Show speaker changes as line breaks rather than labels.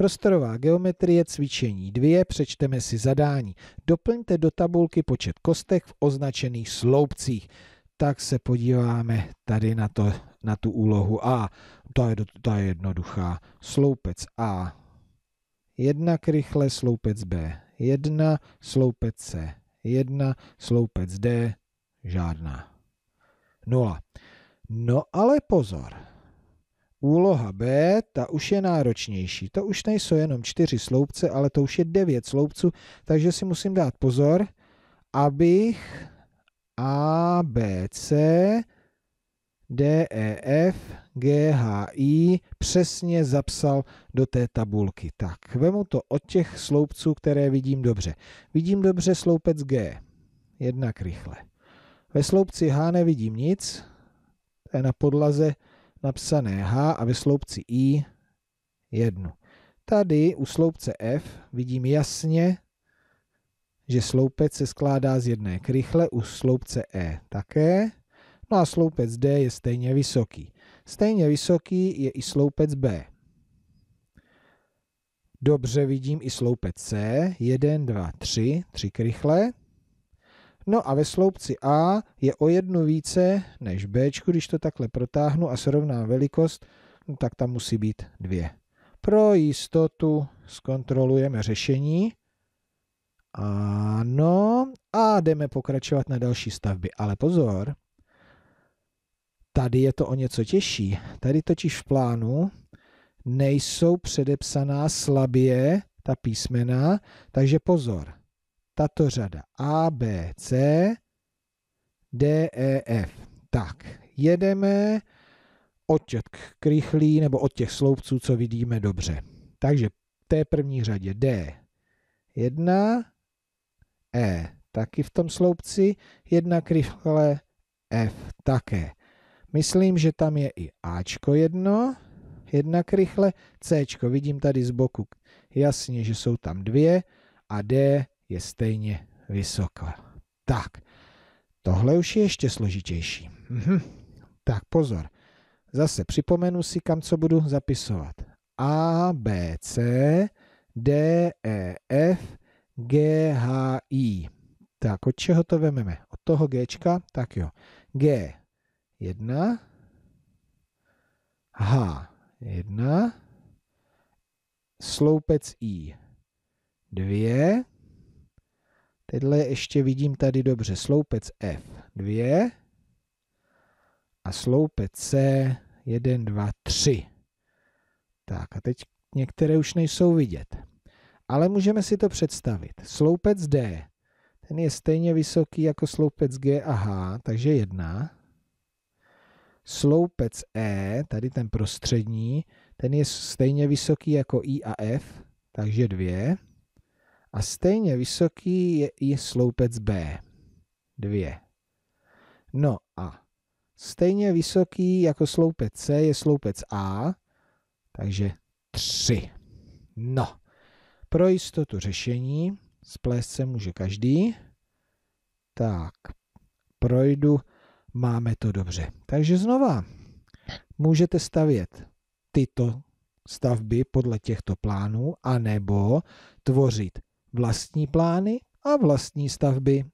Prostorová geometrie cvičení 2, přečteme si zadání. Doplňte do tabulky počet kostek v označených sloupcích. Tak se podíváme tady na, to, na tu úlohu A. Ta je, ta je jednoduchá. Sloupec A. jedna rychle sloupec B. jedna sloupec C. jedna sloupec D. Žádná. nula. No ale pozor. Úloha B, ta už je náročnější. To už nejsou jenom čtyři sloupce, ale to už je devět sloupců, takže si musím dát pozor, abych A, B, C, D, E, F, G, H, I přesně zapsal do té tabulky. Tak, vemu to od těch sloupců, které vidím dobře. Vidím dobře sloupec G. Jednak rychle. Ve sloupci H nevidím nic, to je na podlaze napsané H a ve sloupci I 1. Tady u sloupce F vidím jasně, že sloupec se skládá z jedné krychle, u sloupce E také. No a sloupec D je stejně vysoký. Stejně vysoký je i sloupec B. Dobře vidím i sloupec C, 1, 2, 3, 3 krychle. No a ve sloupci A je o jednu více než B, když to takhle protáhnu a srovnám velikost, no tak tam musí být dvě. Pro jistotu zkontrolujeme řešení. Ano. A jdeme pokračovat na další stavby. Ale pozor, tady je to o něco těžší. Tady totiž v plánu nejsou předepsaná slabě ta písmena, takže pozor tato řada A, B, C, D, E, F. Tak, jedeme od těch krychlí nebo od těch sloupců, co vidíme dobře. Takže v té první řadě D, 1, E, taky v tom sloupci, jedna krychle F také. Myslím, že tam je i Ačko jedno, jedna krychle, Cčko, vidím tady z boku jasně, že jsou tam dvě a D je stejně vysoká. Tak, tohle už je ještě složitější. Mhm. Tak pozor, zase připomenu si, kam co budu zapisovat. A, B, C, D, E, F, G, H, I. Tak, od čeho to vememe? Od toho G, tak jo. G 1, H 1, sloupec I 2, Tyhle ještě vidím tady dobře. Sloupec F2 a sloupec C 1, 2, 3. Tak a teď některé už nejsou vidět. Ale můžeme si to představit. Sloupec D, ten je stejně vysoký jako sloupec G a H, takže 1. Sloupec E, tady ten prostřední, ten je stejně vysoký jako I a F, takže 2 a stejně vysoký je i sloupec B. dvě. No a stejně vysoký jako sloupec C je sloupec A, takže 3. No, pro jistotu řešení splést se může každý. Tak, projdu, máme to dobře. Takže znova, můžete stavět tyto stavby podle těchto plánů, anebo tvořit vlastní plány a vlastní stavby.